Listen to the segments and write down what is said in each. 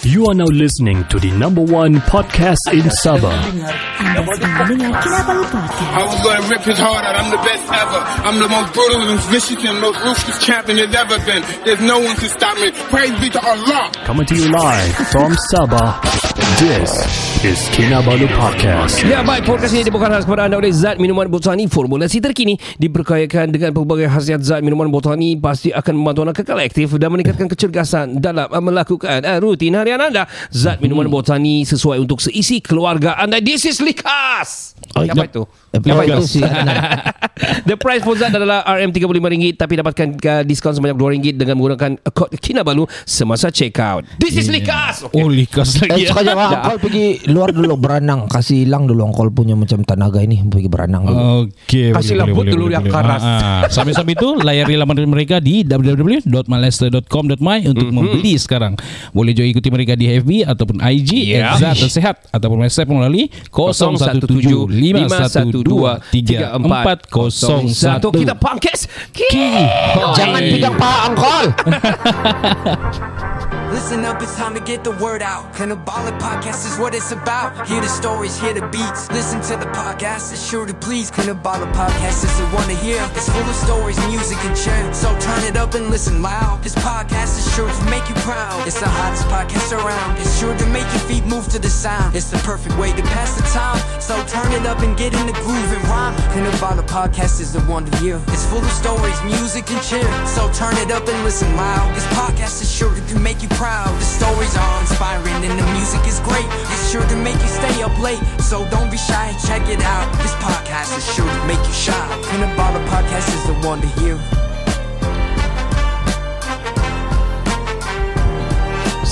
You are now listening to the number one podcast in Sabah. I was gonna rip his heart out. I'm the best ever. I'm the most brutal in Michigan, most ruthless champion there's ever been. There's no one to stop me. Praise be to Allah. Coming to you live from Sabah. This is Kinabalu Podcast. Ya, baik. Podcast ini dibawakan khas kepada anda oleh Zat Minuman Botani. Formulasi terkini diperkayakan dengan pelbagai khasiat Zat Minuman Botani pasti akan membantu anda kekal aktif dan meningkatkan kecergasan dalam melakukan kesihatan eh, ah, rutin harian anda. Zat minuman hmm. botani sesuai untuk seisi keluarga anda. This is Likas. Oh, dapat tu. Dapat tu. The price for Zat adalah RM35 tapi dapatkan uh, diskon sebanyak RM2 dengan menggunakan kod Kinabalu semasa check out. This is Likas. Okay. Oh, Likas lagi. Eh, cakap ya. ah. jawab. Kau pergi luar dulu berenang, Kasih hilang dulu kau punya macam tenaga ini. Pergi berenang. dulu. Okay. Kasih lembut dulu boleh, yang keras. Ah, ah. Sambil-sambil itu, layari laman mereka di www.malester.com.my untuk mhm. membeli sekarang. Boleh juga ikuti mereka di FB ataupun IG. Yeah. Zat Tersehat ataupun WhatsApp melalui 017 512 Kita pangkes Ki Jangan pegang paha angkol Listen up, it's time to get the word out. Cannabolic podcast is what it's about. Hear the stories, hear the beats. Listen to the podcast, it's sure to please. Cannabolic podcast is the one to hear. It's full of stories, music, and cheer. So turn it up and listen loud. This podcast is sure to make you proud. It's the hottest podcast around. It's sure to make your feet move to the sound. It's the perfect way to pass the time. So turn it up up and get in the groove and rhyme. Pinnavala podcast is the one to hear. It's full of stories, music, and cheer. So turn it up and listen loud. This podcast is sure to make you proud. The stories are inspiring and the music is great. It's sure to make you stay up late. So don't be shy, and check it out. This podcast is sure to make you shy. Pinnavala podcast is the one to hear.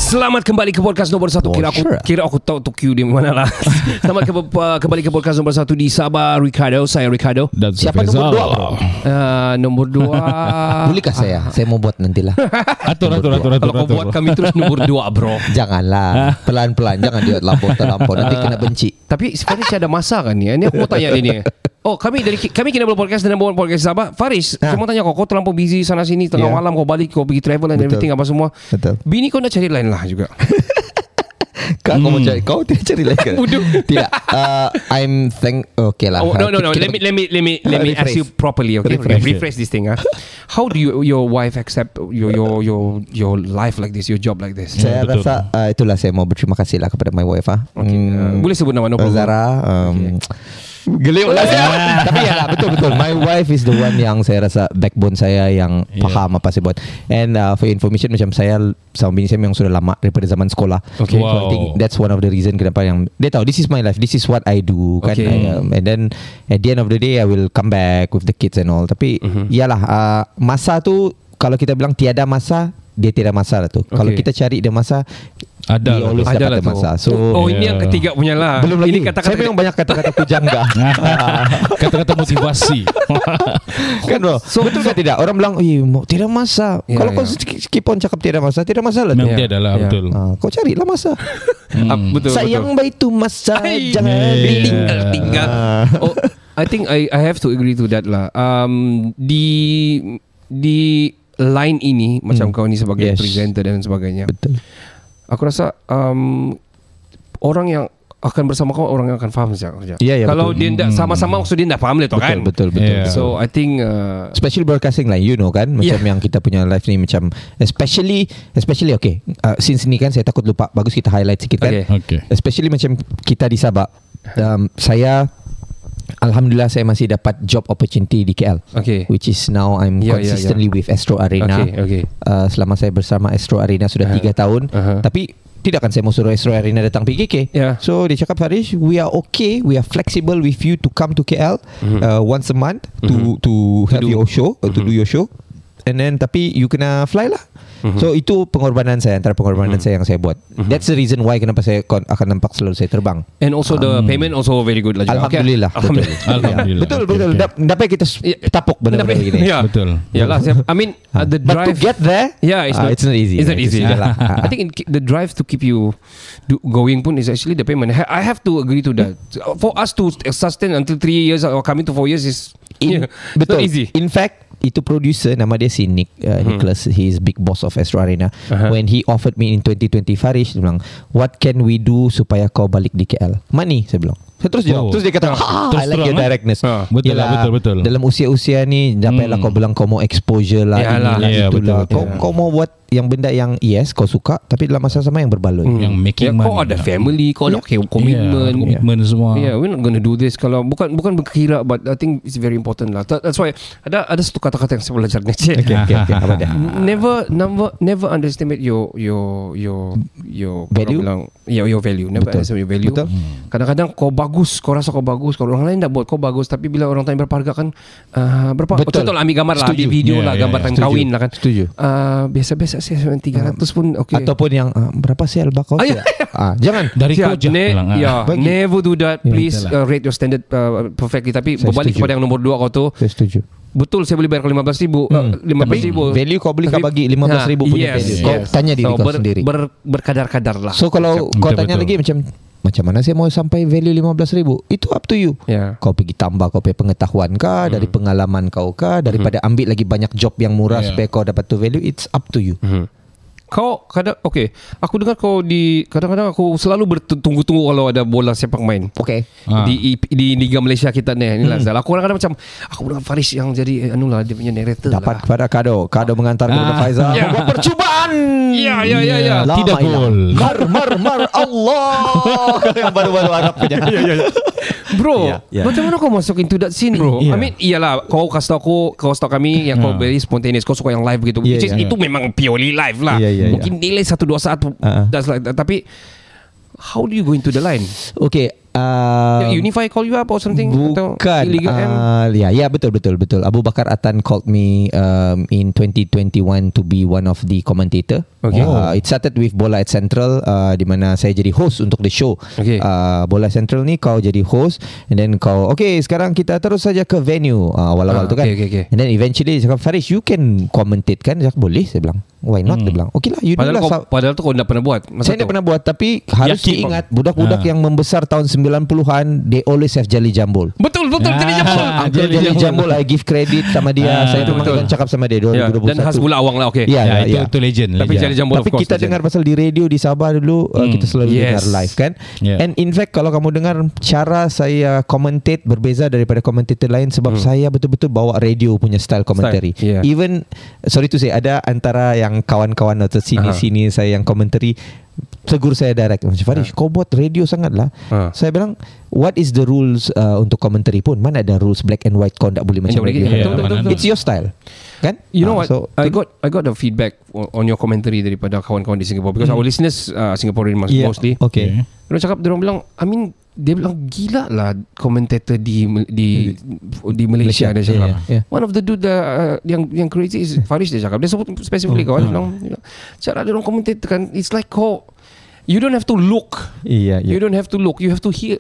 Selamat kembali ke podcast nombor 1 Kira aku kira aku tahu Tokyo di mana lah Selamat ke, uh, kembali ke podcast nombor 1 Di Sabah Ricardo Saya Ricardo Dan Siapa Fizal. nombor 2 uh, ah, Nombor 2 Bolehkah saya Saya mau buat nantilah Atur atur atur Kalau kau buat kami terus Nombor 2 bro Janganlah ha? Pelan-pelan Jangan dia lampau terlampau Nanti kena benci Tapi sebenarnya ada masa kan ni Ini aku mau tanya ni Oh kami dari kami kena buat podcast dengan buat podcast apa? Faris, ha. saya mau tanya kau, kau terlalu busy sana sini tengah yeah. malam kau balik kau pergi travel dan everything apa semua. Betul. Bini kau nak cari lain lah juga. kau hmm. mau cari kau tidak cari lain. Budu. tidak. Uh, I'm think okay lah. Oh, no no no. Let me let me let me let me ask you properly. Okay. Refresh, rephrase this thing. Ah. How do you, your wife accept your your your your life like this? Your job like this? Saya hmm, Betul. rasa uh, itulah saya mau berterima kasih lah kepada my wife ah. Okay. Mm. boleh sebut nama nama. Zara. Um, okay. Gelik lah saya Tapi ya lah Betul-betul My wife is the one yang Saya rasa backbone saya Yang paham yeah. apa sih buat And uh, for information Macam saya Sama bini saya memang sudah lama Daripada zaman sekolah okay. wow. So I think That's one of the reason Kenapa yang Dia tahu this is my life This is what I do kan. okay. kan? I, um, and then At the end of the day I will come back With the kids and all Tapi mm-hmm. uh, Masa tu Kalau kita bilang Tiada masa dia tiada masa lah tu. Okay. Kalau kita cari dia masa, ada dia lah ada lah masa. So, oh, ini yang ketiga punya lah. Belum lagi. Ini kata-kata Saya memang banyak kata-kata pujangga. kata-kata motivasi. kan bro? So, betul so, kan tidak? Orang bilang, tidak masa. Yeah, ya, Kalau yeah. kau keep on cakap tiada masa, tiada masalah. Memang tiada lah, ya. betul. Ah, kau carilah masa. hmm. Ah, betul, Sayang baik tu masa, Ay. jangan yeah. ditinggal-tinggal. Ah. oh, I think I I have to agree to that lah. Um, di di line ini macam hmm. kau ni sebagai yes. presenter dan sebagainya. Betul. Aku rasa um, orang yang akan bersama kau orang yang akan faham saja. Ya, ya, Kalau betul. dia tidak hmm. sama-sama maksud dia tidak faham lah betul, kan. Betul betul. Yeah. So I think uh, especially broadcasting lah, you know kan macam yeah. yang kita punya live ni macam especially especially okay uh, since ni kan saya takut lupa bagus kita highlight sedikit kan. Okay. okay. Especially macam kita di Sabah. Um, saya Alhamdulillah saya masih dapat job opportunity di KL. Okay. Which is now I'm yeah, consistently yeah, yeah. with Astro Arena. Okay, okay. Uh, selama saya bersama Astro Arena sudah uh tahun. Uh-huh. Tapi tidak kan saya mau suruh Astro Arena datang PKK. Yeah. So dia cakap Farish, we are okay, we are flexible with you to come to KL mm-hmm. uh, once a month to mm-hmm. to have to your show, mm-hmm. to do mm-hmm. your show. And then tapi you kena fly lah. Mhm. So itu pengorbanan saya antara pengorbanan mm-hmm. saya yang saya buat. Mm-hmm. That's the reason why kenapa saya akan nampak selalu saya terbang. And also um, the ah. payment also very good lah. Juga. Alhamdulillah. Okay. Betul. Alhamdulillah. Ya. betul betul. Okay, Dapat kita ya. tapuk benar benar gini. Yeah. Betul. Ya lah. I mean ah. uh, the drive. But to get there, yeah, it's, uh, not, it's not easy. It's not easy. I think in, the drive to keep you going pun is actually the payment. Ha, I have to agree to that. Hmm. For us to sustain until 3 years or coming to 4 years is yeah, betul. easy. In fact, itu producer nama dia si Nick uh, hmm. Nicholas he's big boss of Astro Arena uh-huh. when he offered me in 2020 Farish dia bilang what can we do supaya kau balik di KL money saya bilang saya terus jawab. Oh. Terus dia kata, ha, terus I like your eh? directness. Ha. Betul Yalah, betul, betul. Dalam usia-usia ni, sampai lah hmm. kau bilang kau mau exposure lah. Yalah, ini, yeah, ya, betul, lah. Betul, kau, kau mau buat yang benda yang yes, kau suka, tapi dalam masa sama yang berbaloi. Hmm. Yang making yeah, money. Kau ada family, kau ada yeah. Ya. okay, commitment. Yeah, commitment yeah. semua. Yeah, we're not gonna do this. Kalau bukan bukan berkira, but I think it's very important lah. That's why, ada ada satu kata-kata yang saya belajar ni. Okay, okay, okay. okay. Never, never, never underestimate your, your, your, your, value. yeah, your value. Never underestimate your value. Betul. Kadang-kadang kau bagus kau rasa kau bagus kalau orang lain tak buat kau bagus tapi bila orang tanya berapa harga kan uh, berapa oh, Betul. contoh lah ambil gambar lah ambil video yeah, lah yeah, gambar yeah, ya. yeah. kawin lah kan setuju uh, biasa-biasa sih 300 uh, pun okay. ataupun yang uh, berapa sih elba kau ya. ah, jangan dari kau je ne- ya, yeah, never do that ya, please yeah, uh, rate your standard uh, perfectly tapi saya berbalik setuju. kepada yang nombor 2 kau tu saya setuju Betul saya boleh bayar rm ribu. hmm. rm uh, ribu. Value kau boleh kau bagi RM15,000 ha, punya yes. value Kau yes. tanya diri so, kau sendiri ber, Berkadar-kadar lah So kalau kau tanya lagi macam macam mana saya mau sampai value ribu itu up to you yeah. kau pergi tambah kau pergi pengetahuan kah mm. dari pengalaman kau kah daripada mm. ambil lagi banyak job yang murah yeah. supaya kau dapat tu value it's up to you mm. Kau kadang Okay Aku dengar kau di Kadang-kadang aku selalu Bertunggu-tunggu Kalau ada bola sepak main Okay ha. di, di Liga Malaysia kita ni Inilah hmm. Zal Aku kadang-kadang macam Aku dengan Faris yang jadi Anulah dia punya narrator Dapat lah. kepada Kado Kado mengantar kepada ha. Faizal ya. Buat percubaan Ya ya ya, ya. Tidak gol Mar mar mar Allah Yang baru-baru harap punya Ya ya ya Bro yeah, yeah. Macam mana kau masuk Into that scene bro yeah. I mean iyalah Kau kasih tau aku Kau kasih tau kami Yang kau hmm. very spontaneous Kau suka yang live gitu yeah, yeah, ya. itu yeah. memang Purely live lah yeah, yeah, ya. Mungkin yeah. nilai satu dua saat uh-huh. like Tapi How do you go into the line Okay Uh, Unify call you up or something? Bukan. Atau uh, yeah, yeah, betul, betul, betul. Abu Bakar Atan called me um, in 2021 to be one of the commentator. Okay. Oh. Uh, it started with Bola at Central, uh, di mana saya jadi host untuk the show. Okay. Uh, Bola Central ni kau jadi host, and then kau, okay, sekarang kita terus saja ke venue uh, awal-awal uh, tu kan. Okay, okay, okay. And then eventually dia cakap, Farish, you can commentate kan? Dia boleh, saya bilang. Why not? Hmm. Dia bilang, okay lah, you padahal lah. Kau, padahal tu kau tidak pernah buat. saya tidak pernah buat, tapi harus diingat budak-budak uh. yang membesar tahun 90 90-an they always have jelly jambul. Betul betul ah. jelly jambul. So, ah, jelly, jelly jambul I give credit sama dia. Ah. Saya memang akan cakap sama dia 2021. Ya, yeah. Dan khas pula awang lah okay. yeah, yeah, yeah, itu, yeah. legend. Tapi legend. jelly jambul Tapi of course. kita ya. dengar pasal di radio di Sabah dulu uh, hmm. kita selalu yes. dengar live kan. Yeah. And in fact kalau kamu dengar cara saya commentate berbeza daripada commentator lain sebab hmm. saya betul-betul bawa radio punya style commentary. Style. Yeah. Even sorry to say ada antara yang kawan-kawan atau sini-sini uh-huh. saya yang commentary tegur saya direct macam Farid. yeah. Ha. kau buat radio sangatlah uh. saya bilang what is the rules uh, untuk commentary pun mana ada rules black and white kau tak boleh macam radio ya, it's your style Kan? You know uh, what? So, I got I got the feedback on your commentary daripada kawan-kawan di Singapore because mm. our listeners uh, Singaporean yeah. mostly. Okay. Mereka yeah. cakap, mereka bilang, I mean, dia bilang gila lah komentator di di hmm. di Malaysia, Malaysia. dia cakap. Yeah, yeah. One of the dude uh, yang yang crazy is Farish dia cakap. Dia sebut specifically oh, kawan. Uh. Hmm. Dia bilang, cara lah, dia orang commentator kan, it's like kau You don't have to look. Yeah, yeah. You don't have to look. You have to hear.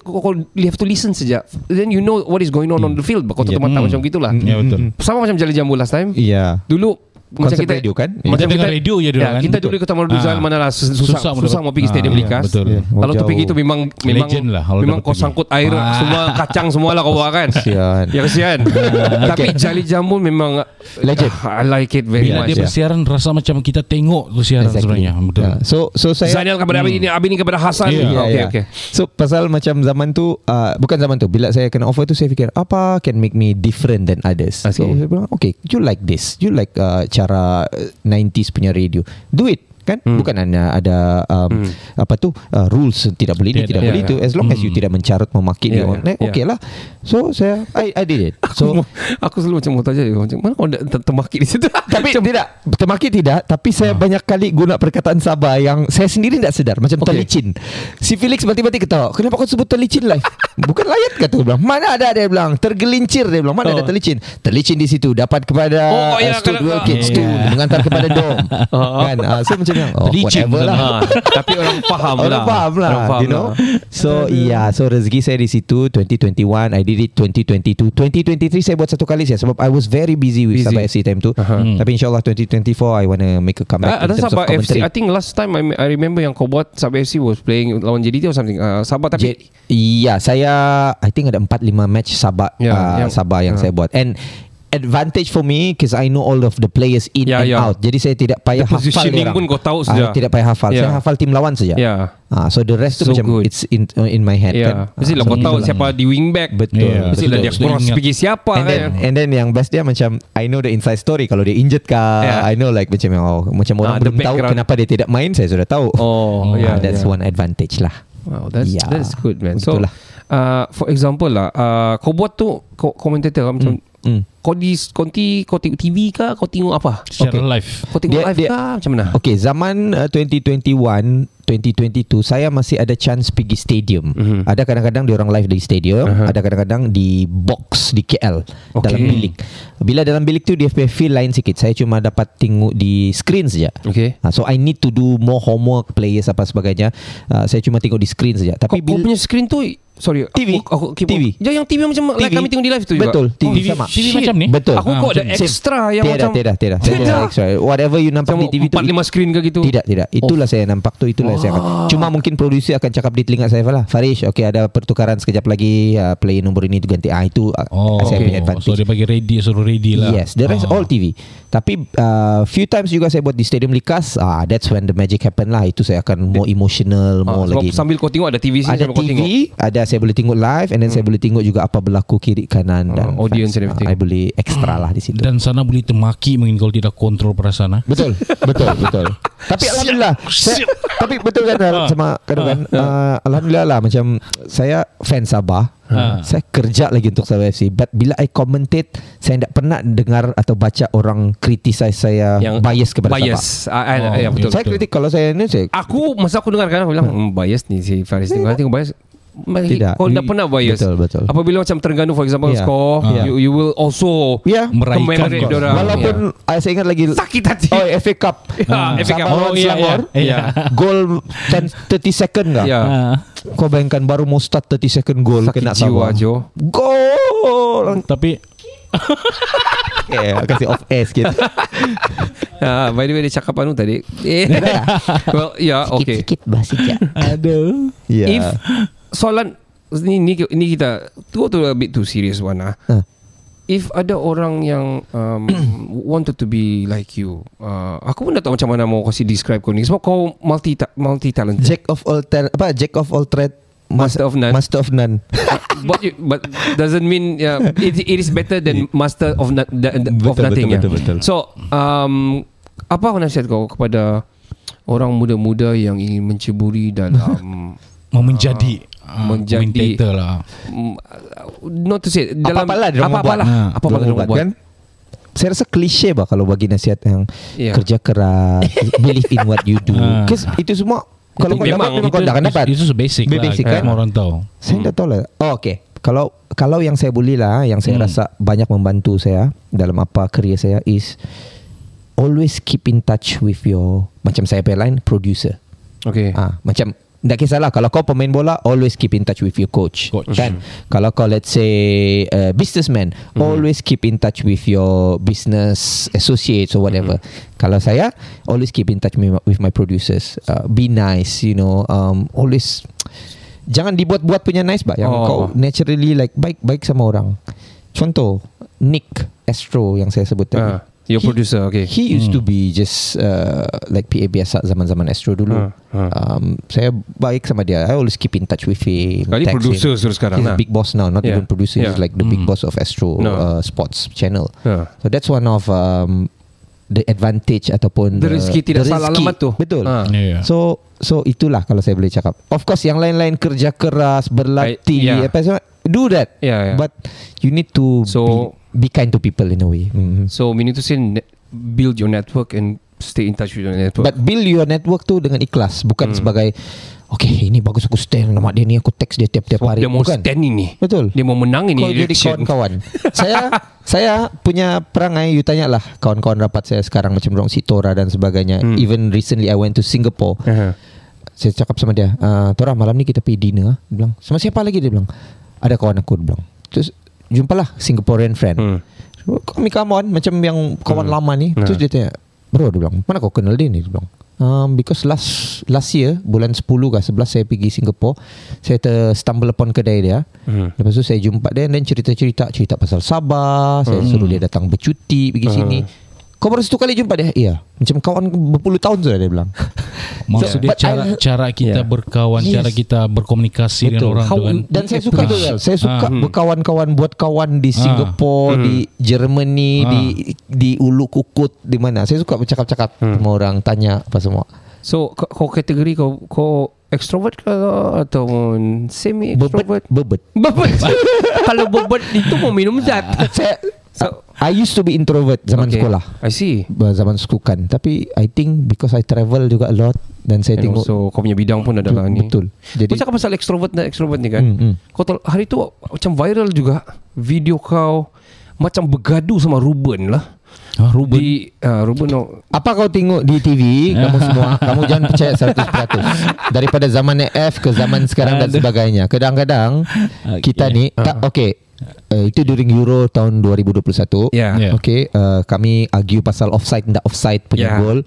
You have to listen saja. Then you know what is going on yeah. on the hmm. field. Kau tu yeah. mata mm. macam gitulah. Hmm, yeah, betul. Hmm. Sama macam jalan jambul last time. Iya. Yeah. Dulu Konsep macam kita, radio kan Macam yeah. dengar radio je dia ya, kan Kita dulu ikut Tamar Duzan ha. Mana lah Susah Susah, susah mau ah, ya, ya. pergi stadium Likas yeah, Betul yeah. Kalau tu pergi tu memang memang, lah Memang kau sangkut air ha. Semua kacang semua lah kau bawa kan Kesian Ya kesian ah, okay. Tapi Jali Jambul memang uh, Legend I like it very Bila much dia bersiaran yeah. Rasa macam kita tengok tu siaran exactly. sebenarnya Betul yeah. So so saya Zanial kepada hmm. Abi ini Abi ini kepada Hasan yeah. Yeah. Okay, okay. So pasal macam zaman tu uh, Bukan zaman tu Bila saya kena offer tu Saya fikir Apa can make me different than others So saya bilang Okay you like this You like uh, Cara 90s eh, punya radio. Duit kan hmm. bukan hanya ada um, hmm. apa tu uh, rules tidak boleh ini tidak, boleh itu as long hmm. as you hmm. tidak mencarut memaki yeah, orang eh, yeah. okay lah so saya I, I did it so aku, selalu macam mau tanya macam mana kau termakit di situ tapi tidak termakit tidak tapi saya ah. banyak kali guna perkataan sabar yang saya sendiri tidak sedar macam okay. telicin si Felix mati-mati kata. kenapa kau sebut telicin life bukan layat kata dia bilang mana ada dia bilang tergelincir dia bilang mana ada oh. telicin telicin di situ dapat kepada oh, uh, yeah, Stu, kids yeah. Stu, mengantar kepada dom oh. kan uh, so macam Oh, Licin lah. lah. Tapi orang lah. faham lah. Orang faham lah. you know? Lah. So, yeah. So, rezeki saya di situ. 2021. I did it 2022. 2023 saya buat satu kali saja. Sebab I was very busy with busy. Sabah FC time tu. Uh-huh. Hmm. Tapi insyaAllah 2024 I want to make a comeback. Uh, ada Sabah FC. I think last time I, I remember yang kau buat Sabah FC was playing lawan JDT or something. Uh, Sabah tapi... Ya, yeah, saya... I think ada 4-5 match Sabah, yeah, ya, uh, yang, Sabah yang uh. saya buat. And advantage for me because I know all of the players in yeah, and yeah. out. Jadi saya tidak payah the hafal positioning pun kau tahu ah, saja. Ah, tidak payah hafal. Yeah. Saya ya. hafal tim lawan saja. Yeah. Ah, so the rest so tu macam it's in uh, in my head yeah. kan. Mesti lah ah, lah kau tahu siapa lah. di wing back. Betul. Yeah. Mesti lah dia cross pergi siapa and kan. Then, and then yang best dia macam I know the inside story kalau dia injured ke yeah. Ya. I know like macam yang oh, macam ah, orang ah, belum tahu kenapa dia tidak main saya sudah tahu. Oh, yeah. Ya, that's one advantage lah. that's good man. So, lah. uh, for example lah, uh, kau buat tu kau komentator macam mm, mm kau di konti kau tengok TV ke kau tengok apa? Secara okay. live. Kau tengok live ke macam mana? Okay zaman uh, 2021 2022 saya masih ada chance pergi stadium. Mm-hmm. Ada kadang-kadang di orang live di stadium, uh-huh. ada kadang-kadang di box di KL okay. dalam bilik. Bila dalam bilik tu dia feel lain sikit. Saya cuma dapat tengok di screen saja. Okay. Uh, so I need to do more homework players apa sebagainya. Uh, saya cuma tengok di screen saja. Tapi bila punya screen tu Sorry, TV, aku, aku, aku, TV. Ya, yang TV macam TV. Like kami tengok di live tu juga. Betul, TV, oh, TV. sama. TV macam macam ni Betul Aku ha, ah, ada extra yang tiada, macam Tidak, tidak, tidak Whatever you nampak di TV 4, tu 4-5 screen ke gitu Tidak, tidak Itulah oh. saya nampak tu Itulah saya nampak ah. Cuma mungkin produksi akan cakap di telinga saya lah Farish, okay ada pertukaran sekejap lagi uh, Play nombor ini tu ganti Ah Itu oh, saya punya okay. advantage So dia bagi ready, suruh ready lah Yes, the rest all TV Tapi few times juga saya buat di Stadium Likas Ah, That's when the magic happen lah Itu saya akan more emotional More lagi Sambil kau tengok ada TV sini Ada TV Ada saya boleh tengok live And then saya hmm. boleh tengok juga Apa berlaku kiri kanan dan oh, Audience and everything I believe masih ekstra lah di situ. Dan sana boleh temaki mungkin kalau tidak kontrol perasaan. Betul, betul, betul. tapi alhamdulillah. Saya, tapi betul kan ha. sama kan, kan uh, alhamdulillah lah macam saya fans Sabah. Ha. Saya kerja lagi untuk Sabah FC But bila I commentate Saya tidak pernah dengar Atau baca orang Criticize saya yang Bias kepada bias. Sabah uh, ah, uh, ah, ya, oh, ya, betul, Saya betul. kritik Kalau saya ini saya Aku Masa aku dengar dengarkan Aku bilang hmm, Bias ni si Faris ni Nanti bias tidak. Kau dah pernah bias. Betul, betul. Apabila macam Terengganu for example yeah. score, uh. you, you will also yeah. meraihkan Walaupun yeah. saya ingat lagi sakit hati. Oh, FA ya, Cup. Ah, FA Cup. Oh, ya, Selangor. Yeah, Goal 10, 30 second enggak? Yeah. Uh. Kau bayangkan baru mau start 30 second goal sakit kena jiwa, Jo. Goal. Tapi Okay, eh, kasi off air sikit. Ah, by the way, dia cakap anu tadi. Eh. well, yeah, okay. Sikit-sikit bahas Aduh. Yeah. If soalan ni ni, ni kita tu tu a bit too serious one ah. Huh. Ha. If ada orang yang um, wanted to be like you, uh, aku pun tak tahu macam mana mau kasi describe kau ni. Sebab kau multi ta- multi talent. Jack of all ter- apa? Jack of all trade. Master of none. Master of none. but, you, but doesn't mean yeah it, it is better than master of, na- da- da- betul, of nothing. Betul, betul, betul, betul. So um, apa aku nasihat kau kepada orang muda-muda yang ingin menceburi dalam mau menjadi uh, Ah, menjadi komentator lah. Mm, uh, not to say apa-apa lah, apa-apa buat. lah. Ha, apa-apa lah, buat. Kan? Saya rasa klise bah kalau bagi nasihat yang yeah. kerja keras, believe in what you do. Ha. itu semua kalau kau dapat memang kau akan dapat. Itu basic, lah, basic lah, kan? Semua orang tahu. Saya hmm. tak tahu lah. Oh, okay. Kalau kalau yang saya boleh lah, yang saya hmm. rasa banyak membantu saya dalam apa kerja saya is always keep in touch with your macam saya pelain producer. Okay. Ah, ha, macam tak kisahlah kalau kau pemain bola always keep in touch with your coach, coach. kan mm-hmm. kalau kau let's say uh, businessman mm-hmm. always keep in touch with your business associates or whatever mm-hmm. kalau saya always keep in touch with my producers uh, be nice you know um, always jangan dibuat-buat punya nice bah. yang oh. kau naturally like baik-baik sama orang contoh Nick Astro yang saya sebut tadi uh. Your he, producer, okay. He used hmm. to be just uh, like PA biasa zaman-zaman Astro dulu. Ha, ha. Um, saya baik sama dia. I always keep in touch with him. Kali producer him. sekarang. He's nah. a ah. big boss now. Not yeah. even producer. Yeah. He's like the hmm. big boss of Astro no. uh, Sports Channel. Ha. So that's one of um, the advantage ataupun the, the rezeki tidak the salah alamat tu. Betul. Ha. Yeah, yeah. So so itulah kalau saya boleh cakap. Of course yang lain-lain kerja keras, berlatih, I, yeah. apa semua. Do that. Yeah, yeah. But you need to so, be be kind to people in a way. Mm-hmm. So we need to say build your network and stay in touch with your network. But build your network tu dengan ikhlas bukan mm. sebagai Okay ini bagus aku stand nama dia ni aku teks dia tiap-tiap hari dia mau bukan. stand ini betul dia mau menang ini jadi kawan-kawan saya saya punya perangai you tanya lah kawan-kawan rapat saya sekarang macam Rong Sitora dan sebagainya mm. even recently I went to Singapore uh-huh. saya cakap sama dia uh, Tora malam ni kita pergi dinner ah. dia bilang sama siapa lagi dia bilang ada kawan aku dia bilang terus jumpalah Singaporean friend. Hmm. Kami kawan macam yang kawan hmm. lama ni. Hmm. Terus dia tanya, bro dia bilang, mana kau kenal dia ni? Dia bilang, um, because last last year, bulan 10 ke 11 saya pergi Singapura. Saya ter stumble upon kedai dia. Hmm. Lepas tu saya jumpa dia dan cerita-cerita. Cerita pasal Sabah, hmm. saya suruh dia datang bercuti pergi hmm. sini. Hmm. Kau baru satu kali jumpa dia? Iya. Macam kawan berpuluh tahun tu lah, dia bilang. Maksud dia cara I, cara kita yeah. berkawan, yes. cara kita berkomunikasi Betul. dengan orang How, dengan dan saya suka juga. Saya suka ah. Hmm. berkawan-kawan buat kawan di Singapura, ah. di hmm. Germany, ah. di di Ulu Kukut, di mana. Saya suka bercakap-cakap hmm. sama hmm. orang, tanya apa semua. So, kau kategori kau kau extrovert ke atau semi extrovert? Bebet. Bebet. bebet. Kalau bebet itu mau minum zat. Ah. Saya So, I used to be introvert zaman okay. sekolah. I see. Zaman sekukan. Tapi I think because I travel juga a lot dan saya tengok. So kau punya bidang pun adalah betul, ni. Betul. Jadi kau cakap pasal extrovert dan extrovert ni kan. Mm, mm. Kau tahu hari tu macam viral juga video kau macam bergaduh sama Ruben lah. Ah, Ruben. Di, uh, Ruben no. Apa kau tengok di TV Kamu semua Kamu jangan percaya 100% Daripada zaman F Ke zaman sekarang dan sebagainya Kadang-kadang okay. Kita ni uh. tak, Okay Uh, itu during Euro tahun 2021. Yeah. yeah. Okay, uh, kami argue pasal offside tidak offside punya yeah. goal.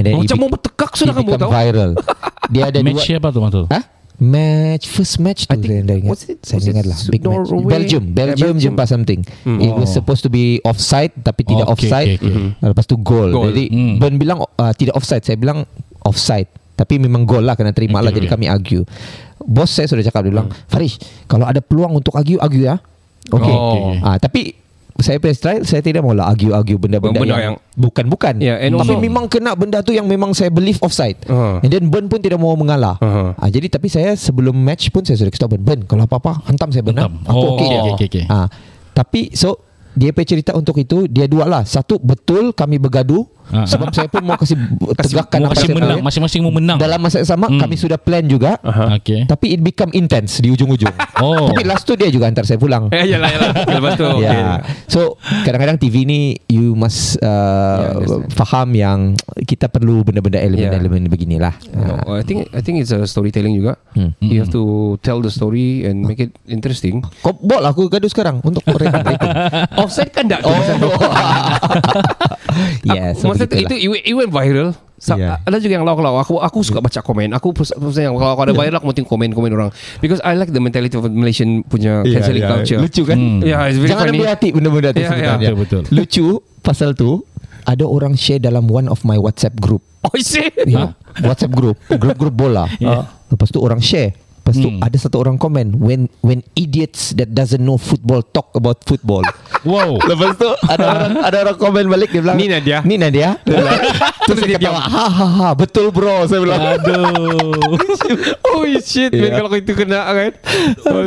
And Macam mau bertekak sudah kamu tahu. Viral. Dia ada match dua. Match siapa tu Hah? Match first match tu saya tidak ingat. Saya ingat lah. Big match. Belgium, Belgium, yeah, Belgium. jumpa something. Mm. It was oh. supposed to be offside tapi tidak okay, offside. Okay, okay. Mm-hmm. Mm-hmm. Lepas tu goal. Jadi mm. Ben bilang uh, tidak offside. Saya bilang offside. Tapi memang gol lah kena terima okay, lah. Okay. Jadi kami argue. Bos saya sudah cakap dia bilang, mm. Farish, kalau ada peluang untuk argue, argue ya. Okay. Oh. okay. Ha, ah, tapi saya pernah trial saya tidak mahu lah argue-argue benda-benda benda yang, yang bukan bukan. Yeah, tapi also. memang kena benda tu yang memang saya believe offside. Uh-huh. And then Ben pun tidak mahu mengalah. Uh-huh. Ha, jadi tapi saya sebelum match pun saya sudah kata Ben, Ben kalau apa-apa hantam saya benar. Ah. Aku oh. okay, okay, okay. Ha, tapi so dia punya cerita untuk itu dia dua lah satu betul kami bergaduh Ha. Sebab saya pun mau kasih tegakkan apa masih menang, masing-masing mau menang. Dalam masa yang sama hmm. kami sudah plan juga. Uh-huh. Okay. Tapi it become intense di ujung-ujung. Oh. Tapi last tu dia juga antar saya pulang. Eh, ya lah, ya tu. So kadang-kadang TV ni you must uh, yeah, faham yang kita perlu benda-benda elemen-elemen yeah. beginilah. No, ha. I think I think it's a storytelling juga. Hmm. You have hmm. to tell the story and make it interesting. Kok bol lah aku gaduh sekarang untuk rating. Oh, offset kan tak? Oh. yes. Yeah, so masa itu it, went viral. Sa- yeah. Ada juga yang lawak-lawak. Aku aku suka baca komen. Aku pusing yang kalau ada viral aku mesti komen-komen orang. Because I like the mentality of Malaysian punya yeah, cancelling yeah. culture. Lucu kan? Mm. Yeah, it's very Jangan funny. ambil hati benda-benda itu yeah, Yeah. Betul. Lucu pasal tu ada orang share dalam one of my WhatsApp group. Oh, shit. Yeah. WhatsApp group, group group bola. Yeah. Lepas tu orang share. Lepas tu hmm. ada satu orang komen when when idiots that doesn't know football talk about football. Wow. Lepas tu ada ah. orang, ada orang komen balik dia bilang ni Nadia. Ni Nadia. Terus dia kata ha ha ha betul bro saya bilang. Aduh. oh shit yeah. kalau itu kena kan.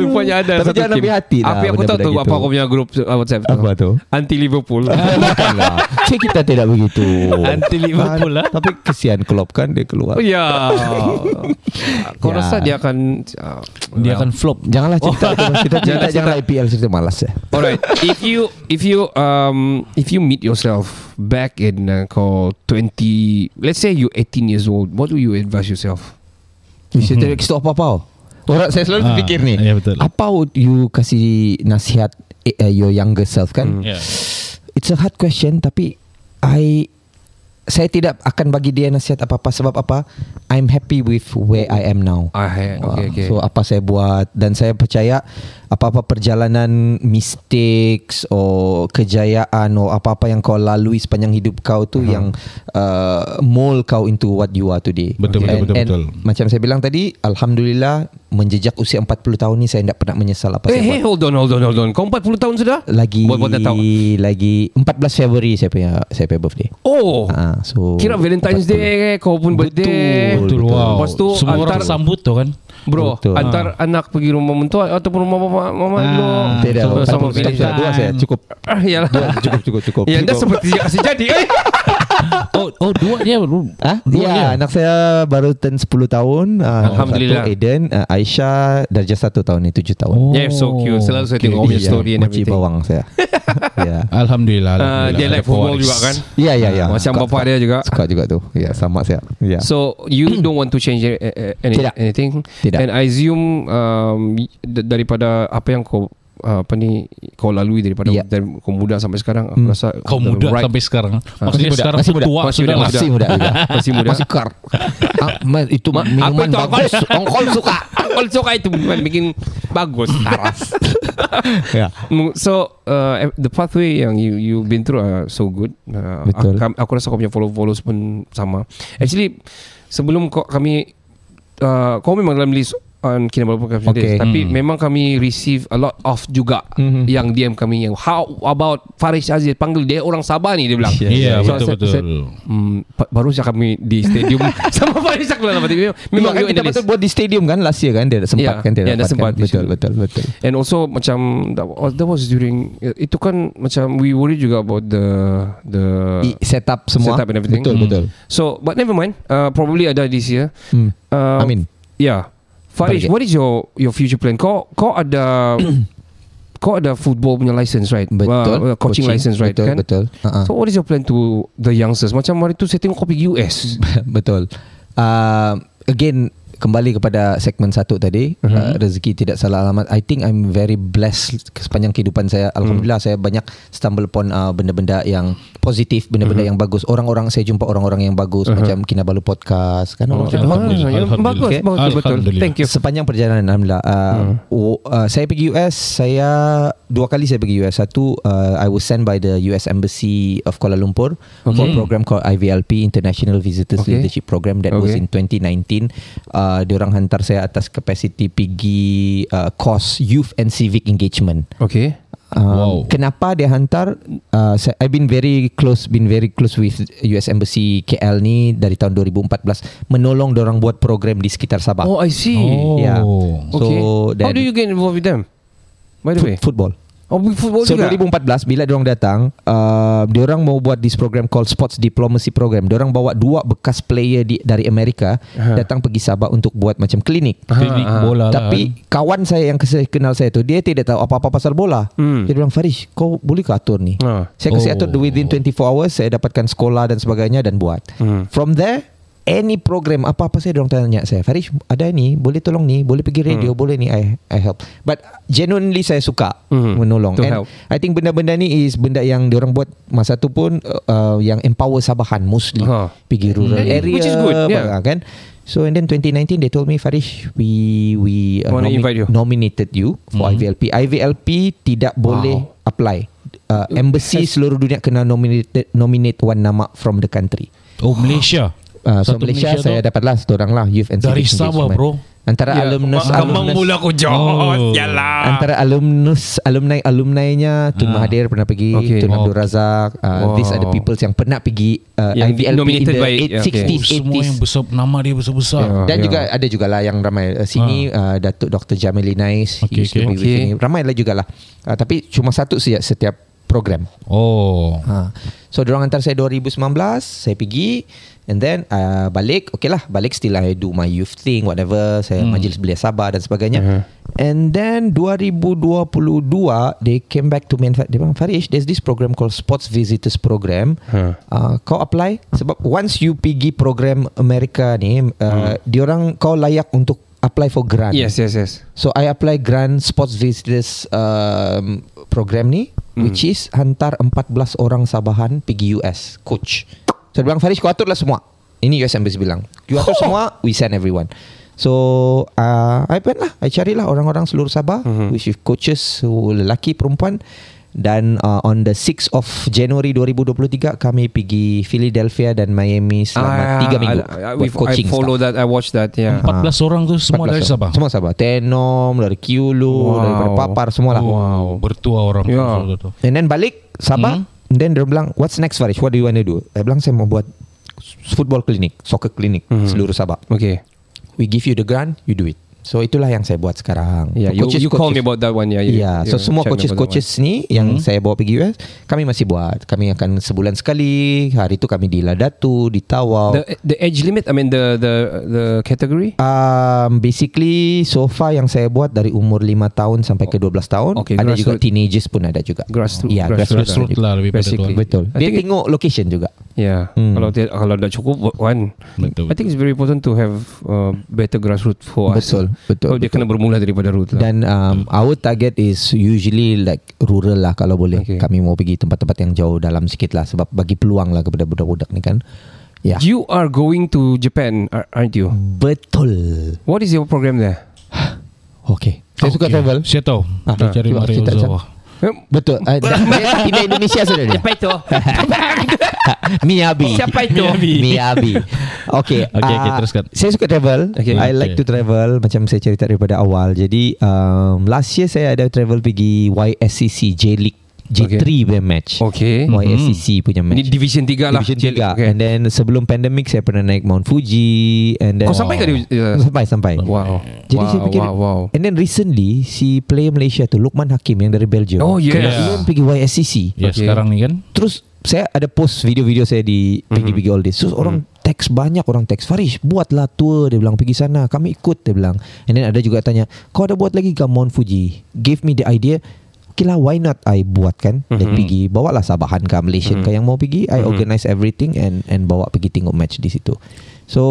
Rupanya ada Tapi jangan lebih hati lah. Tapi aku tahu tu apa aku punya grup uh, WhatsApp tu. Apa tu? Anti Liverpool. Bukanlah. kita tidak begitu. Anti Liverpool lah. Tapi kesian Klopp kan dia keluar. oh Ya. Kau ya. rasa dia akan uh, dia akan flop. Janganlah oh. cerita oh. kita cerita jangan IPL cerita malas ya. Alright. if you if you um if you meet yourself back in uh, call 20 let's say you 18 years old, what do you advise yourself? Mm -hmm. Mesti tak apa-apa. Orang saya selalu ah, fikir ni. Yeah, ya, Apa would you kasih nasihat uh, your younger self kan? Mm. Yeah. It's a hard question tapi I saya tidak akan bagi dia nasihat apa-apa sebab apa I'm happy with where I am now. Ah, ah, okay, okay. So apa saya buat dan saya percaya apa-apa perjalanan mistakes or kejayaan or apa-apa yang kau lalui sepanjang hidup kau tu uh-huh. yang uh, mold kau into what you are today. Betul okay. betul and, betul, and betul. Macam saya bilang tadi, alhamdulillah menjejak usia 40 tahun ni saya tidak pernah menyesal apa eh, hey, Hey, hold on, hold on, hold on. Kau 40 tahun sudah? Lagi. Buat buat tahu. Lagi 14 Februari saya punya saya punya birthday. Oh. Ha so kira Valentine's Day ke eh, kau pun betul, birthday betul, wow lepas tu semua antar, orang sambut tu kan bro betul. antar ha. anak pergi rumah mentua ataupun rumah mama mama ah, ha. lo tidak sama Valentine's Day cukup ah, dua, cukup cukup cukup ya dah seperti kasih jadi eh oh, oh dua dia baru. Ah, ha? ya, dia. anak saya baru turn 10 tahun. Uh, alhamdulillah. Satu Aiden, uh, Aisyah darjah satu tahun ni 7 tahun. Oh, yeah, so cute. Selalu saya tengok yeah, story yeah, and everything. bawang saya. yeah. Ya. Uh, alhamdulillah. dia uh, like football juga kan? Ya, yeah, ya, yeah, ya. Yeah. Macam bapa dia juga. Suka juga tu. Ya, yeah, sama saya. Yeah. So, you don't want to change eh, eh, any, Tidak. anything? Tidak. And I assume um, daripada apa yang kau Uh, apa ni kau lalui daripada yeah. dari kau muda sampai sekarang aku hmm. kau muda right. sampai sekarang maksudnya ah. masih sekarang masih muda tua, lah. masih, muda, masih muda ya. masih muda masih kar ah, itu Ma, minuman itu bagus ongkol suka ongkol suka itu man, bikin bagus taras yeah. so uh, eh, the pathway yang you you been through are so good uh, Betul. Aku, aku rasa kau punya follow follow pun sama actually sebelum kau kami uh, kau memang dalam list on Kinabalu Podcast okay. Tapi hmm. memang kami receive a lot of juga hmm. yang DM kami yang how about Farish Aziz panggil dia orang Sabah ni dia bilang. Yeah, yeah, so betul betul. Said, mm, baru saja kami di stadium sama Farish aku dapat memang, memang yeah, kita buat di stadium kan last year kan dia sempat yeah. kan dia yeah, sempat kan? betul betul betul. And also macam that was during itu kan macam we worry juga about the the I, setup semua. Setup and everything. Betul mm. betul. So but never mind uh, probably ada this year. Hmm. Uh, I mean. Yeah. Farish, what is your your future plan? Kau kau ada kau ada football punya license right? Betul. Uh, coaching, coaching license right betul, kan? Betul. Uh-huh. So what is your plan to the youngsters? Macam hari tu setting kopi US. betul. Uh, again kembali kepada segmen satu tadi uh-huh. uh, rezeki tidak salah alamat I think I'm very blessed sepanjang kehidupan saya Alhamdulillah hmm. saya banyak stumble upon uh, benda-benda yang positif benda-benda mm-hmm. yang bagus orang-orang saya jumpa orang-orang yang bagus mm-hmm. macam Kinabalu podcast kan orang oh, bagus bagus, okay. bagus betul thank you sepanjang perjalanan alhamdulillah uh, mm. uh, saya pergi US saya dua kali saya pergi US satu uh, I was sent by the US Embassy of Kuala Lumpur okay. for a program called IVLP International Visitors okay. Leadership Program that okay. was in 2019 uh, dia orang hantar saya atas capacity pergi uh, course youth and civic engagement okay Um, wow. kenapa dia hantar uh, saya, I've been very close been very close with US Embassy KL ni dari tahun 2014 menolong orang buat program di sekitar Sabah. Oh I see. Oh. Yeah. So okay. how do you get involved with them? By the way, football. Oh, so, 2014 bila orang datang, uh, diorang mau buat this program called Sports Diplomacy Program. Orang bawa dua bekas player di, dari Amerika uh-huh. datang pergi Sabah untuk buat macam klinik. Klinik uh-huh. bola. Lah, Tapi lah. kawan saya yang saya kenal saya tu dia tidak tahu apa-apa pasal bola. Hmm. Dia bilang Farish, kau boleh ke atur ni? Uh. Saya kasi oh. atur within 24 hours saya dapatkan sekolah dan sebagainya dan buat. Hmm. From there any program apa-apa saya dorong tanya saya Farish ada ni boleh tolong ni boleh pergi radio hmm. boleh ni I, I help but genuinely saya suka hmm. menolong to and help. I think benda-benda ni is benda yang diorang buat masa tu pun uh, uh yang empower Sabahan Muslim huh. Ha. pergi rural hmm. area which is good yeah. kan so and then 2019 they told me Farish we we uh, nomi- invite you. nominated you for hmm. IVLP IVLP tidak wow. boleh apply uh, uh embassy seluruh dunia kena nominate nominate one nama from the country oh Malaysia uh, satu Malaysia, Malaysia saya dapatlah satu orang lah youth and dari Sabah bro antara ya, alumnus alumnus mula aku oh. antara alumnus alumni nya Tun ah. Mahathir pernah pergi okay. Tun Abdul Razak uh, wow. these are the people yang pernah pergi uh, yang IVLP in the 860s okay. 80 semua yang besar nama dia besar-besar yeah. dan yeah. juga ada juga lah yang ramai uh, sini ah. uh, Datuk Dr. Jamil Inais okay, used okay. okay. with me ramai lah jugalah uh, tapi cuma satu saja setiap program oh ha. so diorang antar saya 2019 saya pergi And then uh, balik, okay lah, balik still I do my youth thing, whatever. Saya hmm. majlis belia sabah dan sebagainya. Uh-huh. And then 2022, they came back to me they bang, Farish, there's this program called Sports Visitors Program. Huh. Uh, kau apply? Sebab once you pergi program Amerika ni, uh, uh diorang kau layak untuk apply for grant. Yes, yes, yes. So I apply grant Sports Visitors um, Program ni, hmm. which is hantar 14 orang sabahan pergi US, coach. Saya bilang Farish kau atur lah semua Ini US Embassy bilang You atur oh. semua We send everyone So uh, I went lah I carilah orang-orang seluruh Sabah mm-hmm. Which is coaches Lelaki perempuan dan uh, on the 6th of January 2023 kami pergi Philadelphia dan Miami selama 3 ah, minggu I, I, I, with coaching. I follow that I watch that yeah. 14 ha. Ah. orang tu semua dari Sabah. Semua Sabah. Tenom dari Kulu, wow. dari Papar semua lah. Wow. Bertua orang yeah. Ya. tu. And then balik Sabah hmm. Then dia bilang What's next Farish What do you want to do Dia bilang saya mau buat Football clinic Soccer clinic mm-hmm. Seluruh Sabah Okay We give you the grant You do it So itulah yang saya buat sekarang. Yeah, you, you call me about that one. Yeah, yeah. yeah so yeah, semua coaches-coaches coaches ni yang mm-hmm. saya bawa pergi US, kami masih buat. Kami akan sebulan sekali. Hari tu kami di Ladatu, di Tawau. The, the age limit, I mean the the the category? Um, basically, so far yang saya buat dari umur 5 tahun sampai ke 12 tahun. Okay, ada juga teenagers pun ada juga. Grassroots. Yeah, grassroots, grassroots, lah lebih basically. Betul. Dia tengok location juga. Yeah. Hmm. Kalau dia, kalau dah cukup, one. Betul, betul. I think it's very important to have uh, better grassroots for us. Betul. Betul. Kalau oh, dia kena bermula daripada root lah. Dan um, our target is usually like rural lah kalau boleh. Okay. Kami mau pergi tempat-tempat yang jauh dalam sikit lah. Sebab bagi peluang lah kepada budak-budak ni kan. Yeah. You are going to Japan, aren't you? Betul. What is your program there? okay. Saya okay. suka travel. Saya tahu. Ah, Dia cari Mario Ozawa. Eh, betul. Eh, dia Indonesia sudah dia. Siapa itu? Miabi. Siapa itu? Miabi. Okay. Okay, okay uh, teruskan. Saya suka travel. Okay, I like to travel. Macam saya cerita daripada awal. Jadi, um, last year saya ada travel pergi YSCC J-League. G3 okay. punya match Okay YSCC mm. punya match Ini Division 3 lah Division 3 okay. And then sebelum pandemic Saya pernah naik Mount Fuji And then Kau oh, sampai ke uh, Sampai sampai Wow Jadi wow, saya fikir wow, wow. And then recently Si player Malaysia tu Lukman Hakim yang dari Belgium Oh yes Kena yeah. pergi YSCC Ya yeah, okay. sekarang ni kan Terus saya ada post video-video saya di Piggy mm-hmm. Piggy All This Terus so, mm. orang mm-hmm. teks banyak orang teks Farish buatlah tour dia bilang pergi sana Kami ikut dia bilang And then ada juga tanya Kau ada buat lagi ke Mount Fuji Give me the idea Okay lah why not I buat kan mm-hmm. Dan mhm. pergi Bawa lah Sabahan ke Malaysian mm-hmm. ke mhm. Yang mau pergi I mm-hmm. organize everything And and bawa pergi tengok match di situ So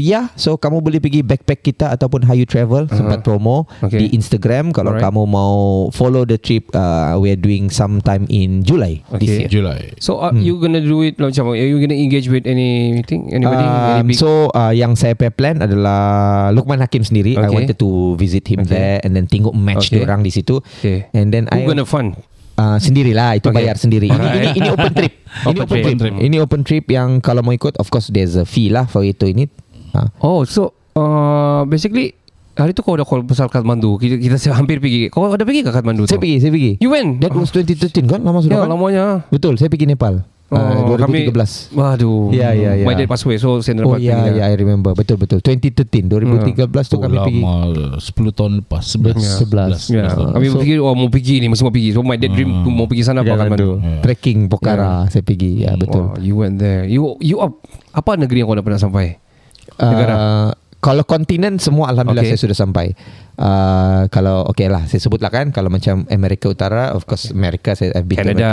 yeah, so kamu boleh pergi backpack kita ataupun how you Travel uh-huh. sempat promo okay. di Instagram kalau Alright. kamu mau follow the trip uh, we doing sometime in July okay. this year. July. So uh, hmm. you gonna do it Lo? like, you gonna engage with anything anybody? Um, any big? So uh, yang saya pay plan adalah Lukman Hakim sendiri. Okay. I wanted to visit him okay. there and then tengok match okay. orang di situ. Okay. And then Who I gonna fund? uh, sendirilah itu okay. bayar sendiri. Ini, ini ini open trip. Ini open, trip. trip. Ini open trip yang kalau mau ikut of course there's a fee lah for itu ini. Uh. Oh, so uh, basically Hari tu kau dah call pasal Kathmandu kita, kita hampir pergi Kau dah pergi ke Kathmandu tu? Saya pergi, saya pergi You went? That was 2013 kan? Lama sudah ya, kan? Ya, lamanya Betul, saya pergi Nepal Oh, 2013. Ah, kami, waduh. yeah yeah. ya. My dad passed away so saya oh, dapat Oh ya ya yeah, I remember. Betul betul. 2013 2013 yeah. tu oh, kami lama. pergi. Oh 10 tahun lepas 11. 11. Yeah. 11. Yeah. 11 kami so, pergi oh mau pergi ni mesti mau pergi. So my dad dream uh, mau pergi sana Pakaman. Ya, yeah, yeah. Trekking Pokhara yeah. saya pergi. Ya yeah, betul. Wow, you went there. You you up, apa negeri yang kau dah pernah sampai? Ah, Negara. Uh, kalau kontinen semua alhamdulillah okay. saya sudah sampai. Uh, kalau okay lah saya sebutlah kan kalau macam Amerika Utara of course Amerika saya Canada Amerika.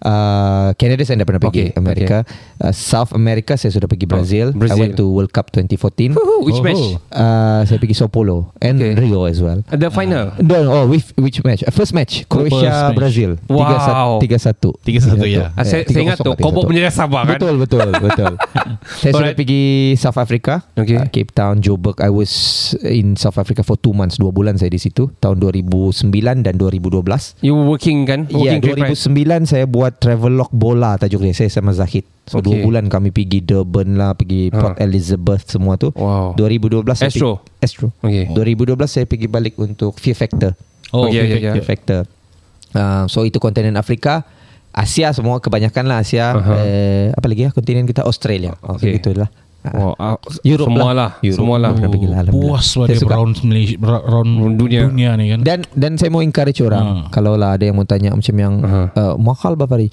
Uh, Canada saya tidak pernah pergi okay, Amerika okay. Uh, South America saya sudah pergi Brazil. Oh, Brazil I went to World Cup 2014 which oh. match uh, saya pergi Sao Paulo and okay. Rio as well uh, the final uh, no oh which, which match uh, first match Croatia first match. Brazil wow. 3-1 3-1 3-1 ya yeah. yeah. yeah. saya, eh, saya ingat tu kobok menjadi sabar kan betul betul betul saya sudah pergi South Africa okay. uh, Cape Town Joburg I was in South Africa for 2 months 2 bulan saya di situ tahun 2009 dan 2012. You working kan? Ya, working ya, 2009 saya buat travel log bola tajuk dia saya sama Zahid. So okay. bulan kami pergi Durban lah, pergi ha. Port Elizabeth semua tu. Wow. 2012 Astro. Saya, Astro. Okay. 2012 saya pergi balik untuk Fear Factor. Oh, okay, yeah, yeah, yeah. Fear Factor. Uh, so itu kontinen Afrika. Asia semua kebanyakan lah Asia uh-huh. eh, apa lagi ya kontinen kita Australia. Okay. So, itulah. Ah. Wah, semua ah, lah. Semua lah. puas lah dia round, Malaysia, round dunia. dunia ni kan. Dan dan saya mau encourage orang. Ha. Kalau lah ada yang mau tanya macam yang uh, mahal berapa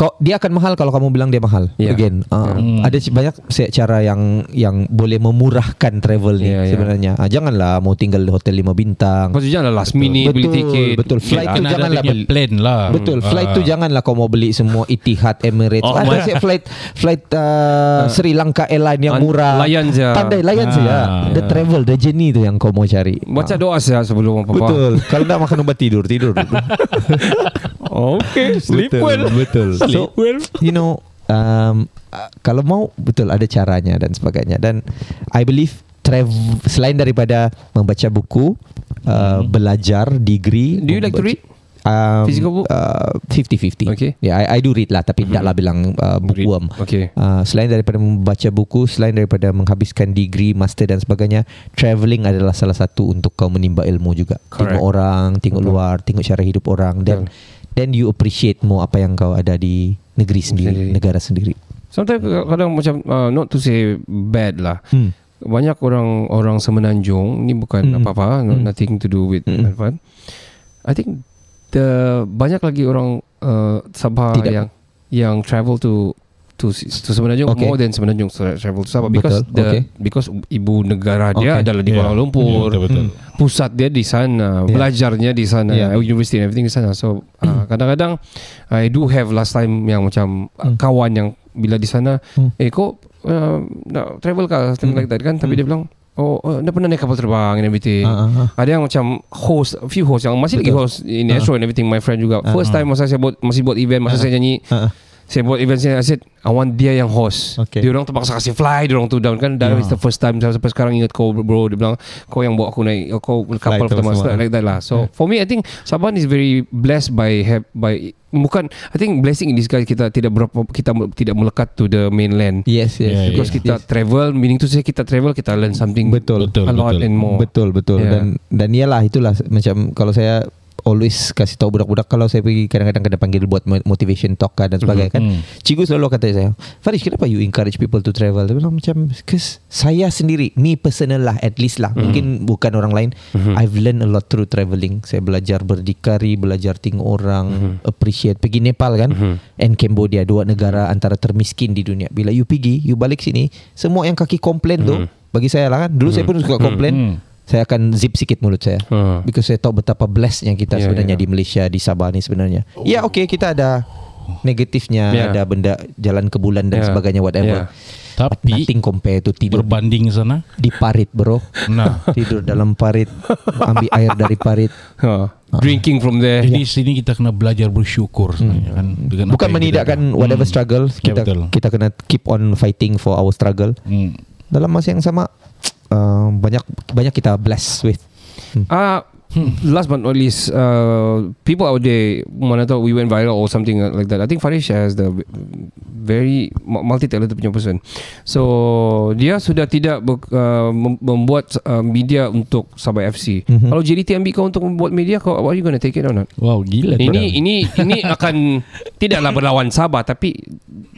kau, dia akan mahal kalau kamu bilang dia mahal. Yeah. Again, uh, ya. yeah. Hmm. ada banyak cara yang yang boleh memurahkan travel ni yeah, ya. sebenarnya. Yeah. Uh, janganlah mau tinggal di hotel lima bintang. Pasti janganlah last minute betul, beli tiket. Betul, flight yeah. tu janganlah beli plan lah. Betul, hmm. flight uh. tu ah. janganlah kau mau beli semua Etihad, Emirates. Oh, ada si flight flight uh, ah. Sri Lanka airline yang murah. Layan saja. Pandai layan saja. Uh. The ya. travel, the journey tu yang kau mau cari. Baca uh. doa saja sebelum apa-apa. Betul. kalau tak makan ubat tidur, tidur. Okay Sleep betul, well Betul Sleep so, well You know um, uh, Kalau mau Betul ada caranya Dan sebagainya Dan I believe travel, Selain daripada Membaca buku uh, mm-hmm. Belajar Degree Do you like to read? Um, Physical book? Uh, 50-50 Okay yeah, I, I do read lah Tapi mm-hmm. taklah bilang uh, um. Okay uh, Selain daripada membaca buku Selain daripada menghabiskan degree Master dan sebagainya Traveling adalah salah satu Untuk kau menimba ilmu juga Correct. Tengok orang Tengok mm luar Tengok cara hidup orang Dan yeah then you appreciate more apa yang kau ada di negeri sendiri, sendiri. negara sendiri. Sometimes hmm. kadang macam uh, not to say bad lah. Hmm. Banyak orang orang semenanjung ni bukan hmm. apa-apa, no, hmm. nothing to do with hmm. I think the banyak lagi orang uh, Sabah Tidak. yang yang travel to to, to Semenanjung okay. more than Semenanjung travel to because betul. the because ibu negara dia adalah di ya. Kuala Lumpur. Yeah, betul, betul. Hmm. Pusat dia di sana, yeah. belajarnya di sana, yeah. university and everything di sana. So uh, kadang-kadang I do have last time yang macam ah, hmm. kawan yang bila di sana, hmm. eh kok uh, nak travel ke something hmm. like that kan tapi hmm. dia bilang Oh, dah eh, pernah naik kapal terbang and everything. Uh-huh. Ada yang macam host, few host yang masih Betul. lagi host in uh Astro and everything. My friend juga. Uh-huh. First time masa saya buat, masih buat event, masa uh saya nyanyi. uh saya buat event saya, I said, I want dia yang host. Okay. Dia orang terpaksa kasih fly, dia orang tu down kan. dari yeah. the first time sampai sekarang ingat kau bro, dia bilang kau yang bawa aku naik, kau couple fly pertama, semua. like that lah. So yeah. for me, I think Saban is very blessed by have by bukan, I think blessing in this guys kita tidak berapa kita tidak melekat to the mainland. Yes, yes. Yeah, because yeah. kita yes. travel, meaning tu saya kita travel kita learn something betul, betul, a lot betul. and more. Betul, betul. Yeah. Dan dan ialah itulah macam kalau saya always kasih tahu budak-budak kalau saya pergi kadang-kadang kena panggil buat motivation talk kan, dan mhm, sebagainya kan. Mm-hmm. Cikgu selalu kata saya, Farish kenapa you encourage people to travel? Dia bilang macam, because saya sendiri, me personal lah at least lah, mm-hmm. mungkin bukan orang lain, mm-hmm. I've learned a lot through traveling. Saya belajar berdikari, belajar tengok orang, mm-hmm. appreciate. Pergi Nepal kan, mm-hmm. and Cambodia, dua negara antara termiskin di dunia. Bila you pergi, you balik sini, semua yang kaki komplain mm-hmm. tu, mhm. bagi saya lah kan, dulu mm-hmm. saya mhm. pun suka komplain, mm-hmm saya akan zip sikit mulut saya hmm. because saya tahu betapa blessednya kita yeah, sebenarnya yeah. di Malaysia di Sabah ni sebenarnya. Ya, oh. Ya yeah, okey kita ada negatifnya yeah. ada benda jalan ke bulan dan yeah. sebagainya whatever. Yeah. Tapi nothing compare to tidur berbanding sana di parit bro. Nah, tidur dalam parit ambil air dari parit. Ha. Ah. Drinking from there. Jadi yeah. sini kita kena belajar bersyukur hmm. kan dengan bukan menidakkan kita whatever hmm. struggle ya, kita yeah, kita kena keep on fighting for our struggle. Hmm. Dalam masa yang sama Uh, banyak banyak kita bless with. hmm. uh, hmm. last but not least, uh, people out there, mana tahu we went viral or something like that, I think Farish has the very multi-talented punya person. So dia sudah tidak ber, uh, membuat uh, media untuk Sabah FC. Mm-hmm. Kalau JDT ambil kau untuk membuat media, kau are you going to take it or not? Wow, gila. Ini tu ini dah. ini akan tidaklah berlawan Sabah tapi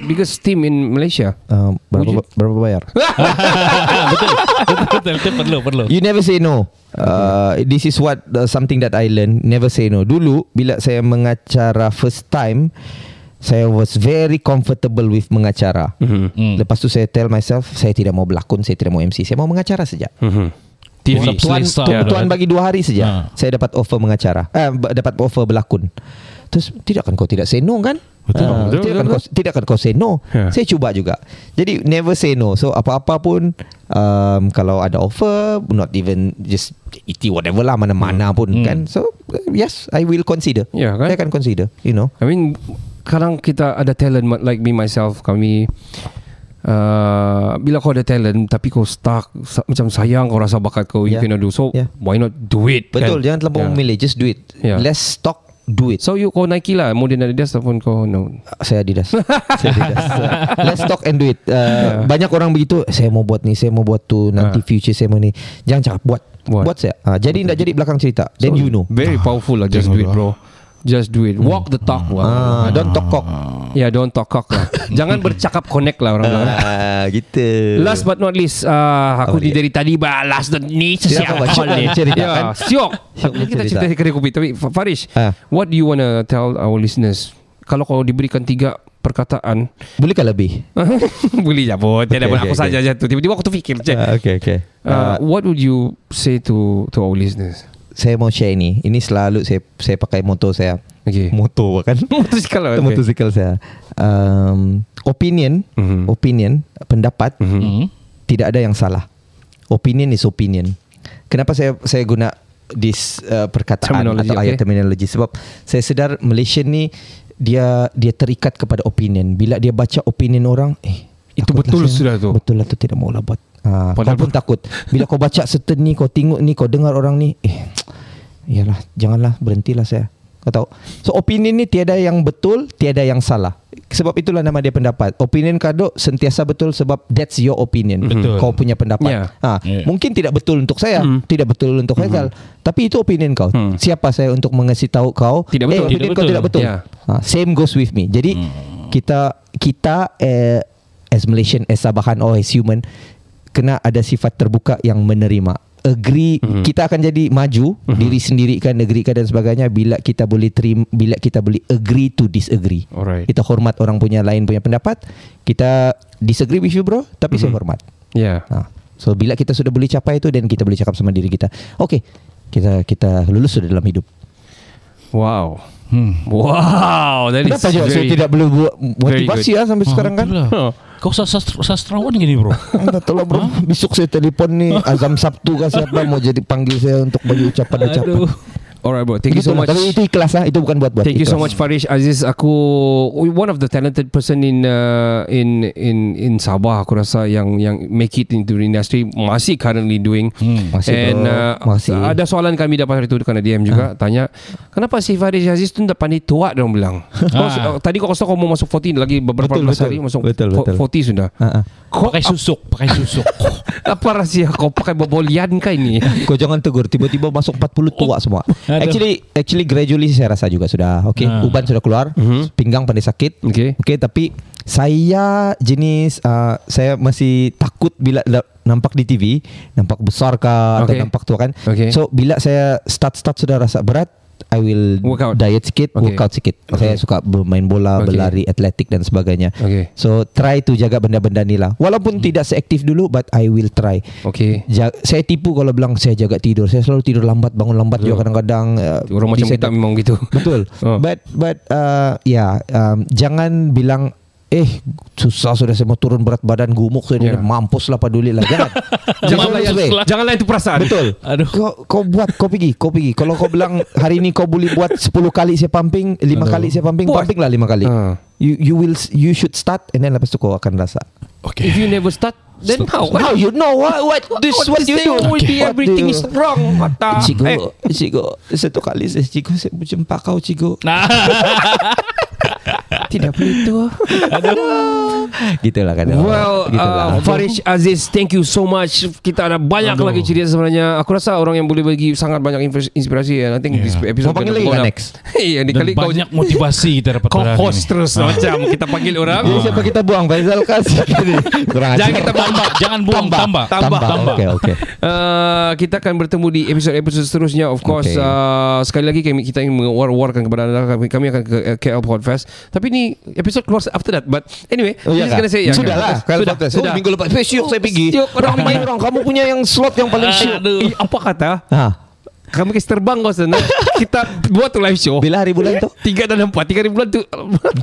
biggest team in Malaysia. Um, berapa, berapa bayar? betul. Betul, betul, betul, perlu, perlu. You never say no. Uh, this is what uh, something that I learn. Never say no. Dulu bila saya mengacara first time saya was very comfortable with mengacara. Mm-hmm. Lepas tu saya tell myself saya tidak mau berlakon, saya tidak mau MC, saya mau mengacara saja. Mm-hmm. TV. Tuan, tuan, tuan, tuan bagi dua hari saja, uh. Ha. saya dapat offer mengacara, eh, dapat offer berlakon. Terus tidak kan kau tidak say kan? Betul, uh, betul, tidak, betul, kan betul. Kau, tidak kan kau say no? Yeah. Ha. Saya cuba juga. Jadi never say no. So apa-apa pun um, kalau ada offer, not even just iti whatever lah mana-mana hmm. pun kan? hmm. kan. So yes, I will consider. Yeah, kan? Saya akan consider. You know. I mean kadang kita ada talent like me myself kami uh, bila kau ada talent tapi kau stuck sa- macam sayang kau rasa bakat kau yeah. you cannot do so yeah. why not do it kan? betul and, jangan terlalu yeah. memilih just do it yeah. less talk do it. So you kau Nike lah, mau dengan Adidas ataupun kau no. Saya Adidas. saya Adidas. Let's talk and do it. Uh, yeah. Banyak orang begitu, saya mau buat ni, saya mau buat tu, nanti uh. future saya mau ni. Jangan cakap buat. What? Buat saya. Uh, jadi tidak jadi belakang cerita. So, Then you know. Very ah. powerful lah just do it lah. bro. bro. Just do it. Walk the talk. Hmm. Wow. Ah. Don't talk cock. Yeah, don't talk cock lah. Jangan bercakap connect lah orang bilang. Ah, gitu. Last but not least, uh, aku di dari tadi balas the niche siapa kau ni? Cerita ya, kan? Siok. Kita cerita kerja kopi. Tapi Farish, uh. what do you wanna tell our listeners? Kalau kau diberikan tiga perkataan boleh kan lebih boleh ya boleh tidak boleh aku saja tu tiba-tiba aku tu fikir ah, okay okay uh, what would you say to to our listeners saya mau share ini. Ini selalu saya saya pakai motor saya. Okay. Motor kan? Motosikal. Okay. Motosikal saya. Um, opinion, mm-hmm. opinion, pendapat mm-hmm. tidak ada yang salah. Opinion is opinion. Kenapa saya saya guna this uh, perkataan terminology, atau okay. ayat terminologi? Sebab saya sedar Malaysia ni dia dia terikat kepada opinion. Bila dia baca opinion orang, eh itu betul saya, sudah tu. Betul atau lah tidak maulah buat Ha, kau pun takut Bila kau baca certain ni Kau tengok ni Kau dengar orang ni Eh iyalah, Janganlah Berhentilah saya Kau tahu So opini ni Tiada yang betul Tiada yang salah Sebab itulah nama dia pendapat Opinion kado Sentiasa betul Sebab that's your opinion mhm. Betul Kau punya pendapat yeah. Ya. Ha, ya. yeah. Mungkin tidak betul untuk saya hmm. Tidak betul untuk hmm. Hazal Tapi itu opinion kau hmm. Siapa saya untuk mengasih tahu kau Tidak eh, betul eh, Opinion kau tidak betul yeah. Ya. ha, Same goes with me Jadi hmm. Kita Kita eh, As Malaysian As Sabahan Or as human kena ada sifat terbuka yang menerima agree mm-hmm. kita akan jadi maju mm-hmm. diri sendirikan negeri kan dan sebagainya bila kita boleh terim, bila kita boleh agree to disagree Alright. kita hormat orang punya lain punya pendapat kita disagree with you bro tapi mm-hmm. saya hormat yeah ha. nah, so bila kita sudah boleh capai itu dan kita boleh cakap sama diri kita okay kita kita lulus sudah dalam hidup wow Hmm. Wow, dari Kenapa saya tidak boleh buat motivasi ya sampai ah, sekarang kan? Kau sastra, sastrawan gini bro Enggak ah, tolong bro Besok saya telepon nih Azam Sabtu kan siapa Mau jadi panggil saya Untuk bagi ucapan-ucapan Alright bro Thank itu you so lah. much itu ikhlas lah Itu bukan buat-buat Thank ikhlas. you so much Farish Aziz Aku One of the talented person in, uh, in In In Sabah Aku rasa Yang yang make it into the industry Masih currently doing hmm, Masih And, uh, Masih Ada soalan kami dapat hari itu Kena DM juga ha. Tanya Kenapa si Farish Aziz tu Dah pandai tua Dia bilang ha. kau, ah. Tadi kau kata kau mau masuk 14 Lagi beberapa hari Masuk betul, betul. 40 sudah ha kau pakai susuk, pakai susuk. Apa rahsia kau pakai bobolian kah ini? Kau jangan tegur, tiba-tiba masuk 40 tua semua. Oh. Actually, actually gradually saya rasa juga sudah. Oke, okay, nah. uban sudah keluar, mm-hmm. pinggang pandai sakit. Oke. Okay. okay, tapi saya jenis uh, saya masih takut bila nampak di TV, nampak besar kah okay. atau nampak tua kan. Okay. So, bila saya start-start sudah rasa berat, I will workout. diet sikit, okay. workout sikit. Okay. Saya suka bermain bola, okay. berlari, atletik dan sebagainya. Okay. So try to jaga benda-benda ni lah. Walaupun hmm. tidak seaktif dulu, but I will try. Okay. Ja- saya tipu kalau bilang saya jaga tidur. Saya selalu tidur lambat, bangun lambat Betul. juga kadang-kadang. Eh, Orang uh, macam kita memang gitu. Betul. Oh. But but uh, ya yeah, um, jangan bilang Eh susah sudah saya mau turun berat badan gumuk saya yeah. mampus lah paduli lah jangan jangan, jangan, lah, jangan lah itu perasaan betul Aduh. kau kau buat kau pergi kau pergi kalau kau bilang hari ini kau boleh buat 10 kali saya pumping 5 kali saya pumping buat. pumping lah 5 kali uh. you you will you should start and then lepas tu kau akan rasa okay. if you never start then Stop. how how you know what what this what, what you do will okay. be everything is wrong mata cigo eh. cigo satu kali saya cigo saya mencempak kau cigo ah. Tidak boleh itu Aduh Gitulah kan Well Uh, Farish Aziz Thank you so much Kita ada banyak Aduh. lagi cerita sebenarnya Aku rasa orang yang boleh bagi Sangat banyak inspirasi ya. I think yeah. this episode Kau panggil lagi kan, next Iya ini kali kau banyak motivasi kita dapat Kau host terus ah. Macam kita panggil orang Jadi siapa ah. kita buang Faisal kasih Jangan kita tambah Jangan buang Tambah Tambah, tambah. Okay, okay. Uh, kita akan bertemu di episode-episode seterusnya Of course okay. uh, Sekali lagi kami, kita ingin mengeluarkan kepada anda Kami, akan ke KL Podfest Tapi ini episode keluar after that but anyway oh, iya, kan? Ya. saya sudah lah kalau sudah, sudah. Oh, minggu lepas oh, siuk saya pergi siuk orang orang kamu punya yang slot yang paling siuk eh, apa kata ha. Kamu kasi terbang kau sana Kita buat tu live show Bila hari bulan tu? Tiga dan empat Tiga hari bulan tu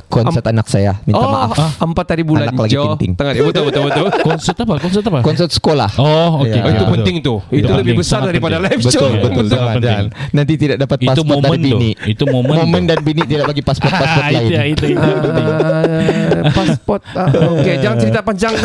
Konsert anak saya Minta oh, maaf ah. Empat hari bulan Anak lagi penting Tengah dia betul betul betul Konsert apa? Konsert apa? Konsert sekolah Oh okay. ya, Itu ya, penting tu Itu, itu lebih besar Sangat daripada penting. live show Betul betul, betul dan Nanti tidak dapat pasport itu dari bini Itu momen Momen dan bini tidak lagi pasport-pasport ah, lain Itu itu itu penting ah, Pasport ah, Ok jangan cerita panjang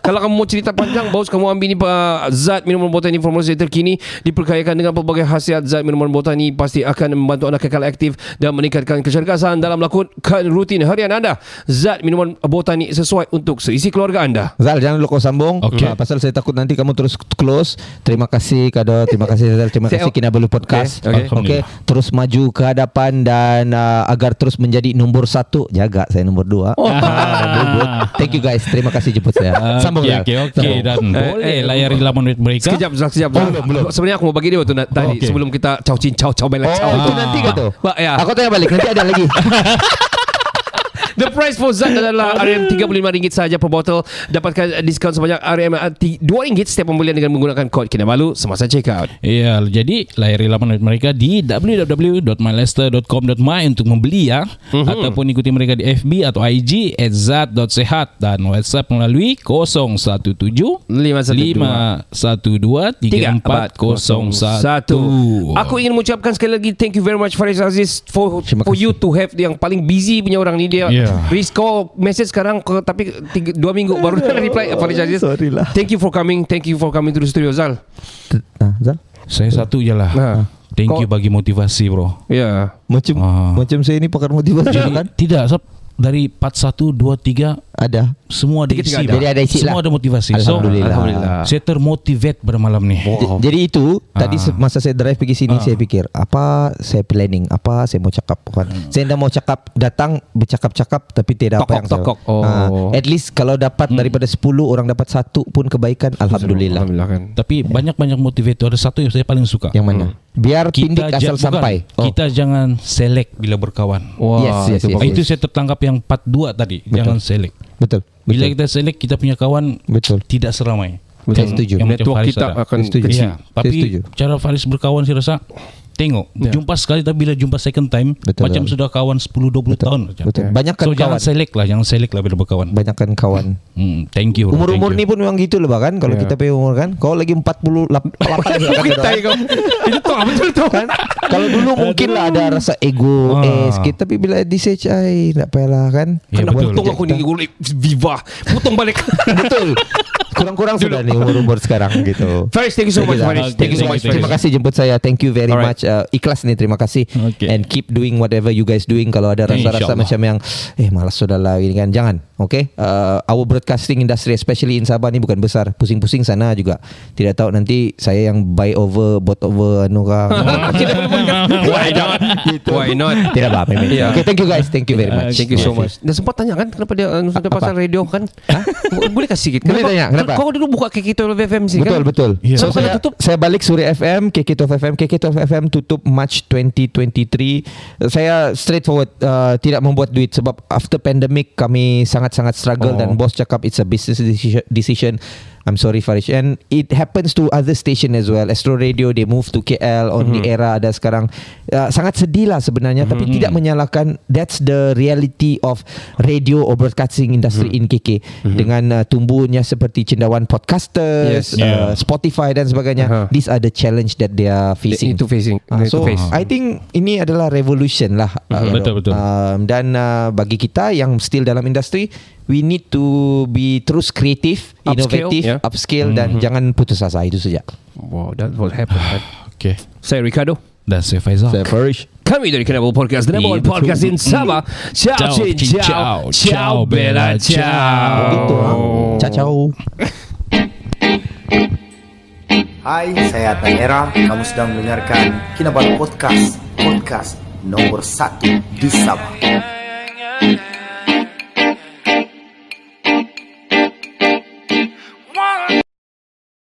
Kalau kamu mau cerita panjang Bos kamu ambil ni uh, Zat minuman botani Formulasi terkini Diperkayakan dengan pelbagai khasiat Zat minuman botani Pasti akan membantu anda kekal aktif Dan meningkatkan kecerdasan Dalam melakukan rutin harian anda Zat minuman botani Sesuai untuk seisi keluarga anda Zal jangan lupa kau sambung okay. uh, ah, Pasal saya takut nanti Kamu terus close Terima kasih Kado Terima kasih Zal Terima kasih kina Kinabalu Podcast okay. Okay. Okay. Terus maju ke hadapan Dan uh, agar terus menjadi Nombor satu Jaga saya nombor dua oh. ah, Thank you guys Terima kasih jemput saya sambung ya. Okey okey dan eh, eh, boleh eh, layari laman duit mereka. Sekejap sekejap. sekejap. Belum, belum. Sebenarnya aku mau bagi dia waktu na- tadi okay. sebelum kita caw cin caw Oh, itu nanti kata. Ya. Aku tanya balik nanti ada lagi. The price for Zat adalah RM35 sahaja per botol. Dapatkan diskaun sebanyak RM2 setiap pembelian dengan menggunakan kod Kinabalu semasa check out. Ya, yeah, jadi layari laman mereka di www.mylester.com.my untuk membeli ya. Mm-hmm. Ataupun ikuti mereka di FB atau IG at zat.sehat dan WhatsApp melalui 017 512 3401. Satu. Aku ingin mengucapkan sekali lagi thank you very much Faris Aziz for, for you to have yang paling busy punya orang ni dia yeah. Yeah. We call message sekarang ke tapi dua minggu baru dia reply apologize. Sorry lah. Thank you for coming. Thank you for coming to the studio Zal. Nah, ha, Zal. Saya satu je lah. Nah. Ha. Ha. Thank you bagi motivasi bro. Ya. Macam uh. macam saya ini pakar motivasi kan? Tidak, sebab dari part 1 2 3 ada semua ada isi jadi ada isi semua lah. ada motivasi alhamdulillah. So, alhamdulillah saya termotivate bermalam ni wow. jadi itu ah. tadi masa saya drive pergi sini ah. saya fikir apa saya planning apa saya mau cakap hmm. saya tidak mau cakap datang bercakap-cakap tapi tidak tokok, apa yang tokok. saya ah. oh. ah. at least kalau dapat hmm. daripada 10 orang dapat satu pun kebaikan alhamdulillah, alhamdulillah kan. tapi yeah. banyak-banyak motivator ada satu yang saya paling suka yang mana hmm. Biar kita pindik asal bukan, sampai oh. Kita jangan selek bila berkawan wow. yes, yes, yes, yes, Itu saya tertangkap yang part 2 tadi Betul. Jangan selek. Betul. Bila kita select kita punya kawan betul. tidak seramai. Betul. Yang, setuju. Yang Network kita ada. akan setuju. Ya, tapi setuju. cara Faris berkawan saya rasa tengok yeah. Ya. jumpa sekali tapi bila jumpa second time betul, macam betul. sudah kawan 10 20 betul, tahun betul. macam betul. Ya. banyakkan so, kawan jangan select lah jangan select lah bila berkawan banyakkan kawan hmm thank you umur umur ni pun memang gitu lah kan kalau yeah. kita pay umur kan kau lagi 48 kita itu tu betul tu kan kalau dulu mungkin lah ada rasa ego ah. eh sikit tapi bila di search ai nak payah lah, kan ya, kena kan potong aku ni viva potong balik betul Kurang-kurang sudah ni umur-umur sekarang gitu. First, thank you so much, lah. Thank you so much. Terima kasih jemput saya. Thank you very much uh, ikhlas nih terima kasih okay. and keep doing whatever you guys doing kalau ada hmm, rasa-rasa macam yang eh malas sudahlah ini kan jangan Okay, uh, our broadcasting industry especially in Sabah ni bukan besar. Pusing-pusing sana juga. Tidak tahu nanti saya yang buy over, bought over anu Why not? Why not? Tidak apa-apa. Yeah. Okay, thank you guys. Thank you very much. Uh, thank you so much. Dah sempat tanya kan kenapa dia uh, sudah pasang radio kan? Boleh kasih sikit? Boleh tanya? Kenapa? Kau dulu buka KK12 FM sih kan? Betul, betul. So, saya, tutup? saya balik Suri FM, KK12 FM. KK12 FM tutup March 2023. Saya straightforward uh, tidak membuat duit sebab after pandemic kami sangat sangat-sangat struggle oh. dan bos cakap it's a business decision I'm sorry Farish And it happens to other station as well Astro Radio They move to KL On mm-hmm. the mhm. era ada sekarang uh, Sangat sedih lah sebenarnya mm-hmm. Tapi mhm. tidak menyalahkan That's the reality of Radio or broadcasting industry mm-hmm. in KK mm-hmm. Dengan uh, tumbuhnya seperti Cendawan podcasters yes. uh, yeah. Spotify dan sebagainya uh-huh. These are the challenge that they are facing Itu facing uh, So face. I think Ini adalah revolution lah Betul-betul mm-hmm. Uh, um, Dan uh, bagi kita yang still dalam industri we need to be terus creative, upscale, yeah. upscale mm-hmm. dan jangan putus asa itu saja. Wow, that what happened. Right? okay. Saya Ricardo dan saya Faisal. Saya Farish. Kami dari Kenapa Podcast, the number podcast in Sabah. Ciao, ciao, ciao, ciao, ciao, ciao bella, ciao. Begitu, ha. ciao, ciao. Hai, saya Tanera. Kamu sedang mendengarkan Kinabalu Podcast, podcast nomor satu di Sabah.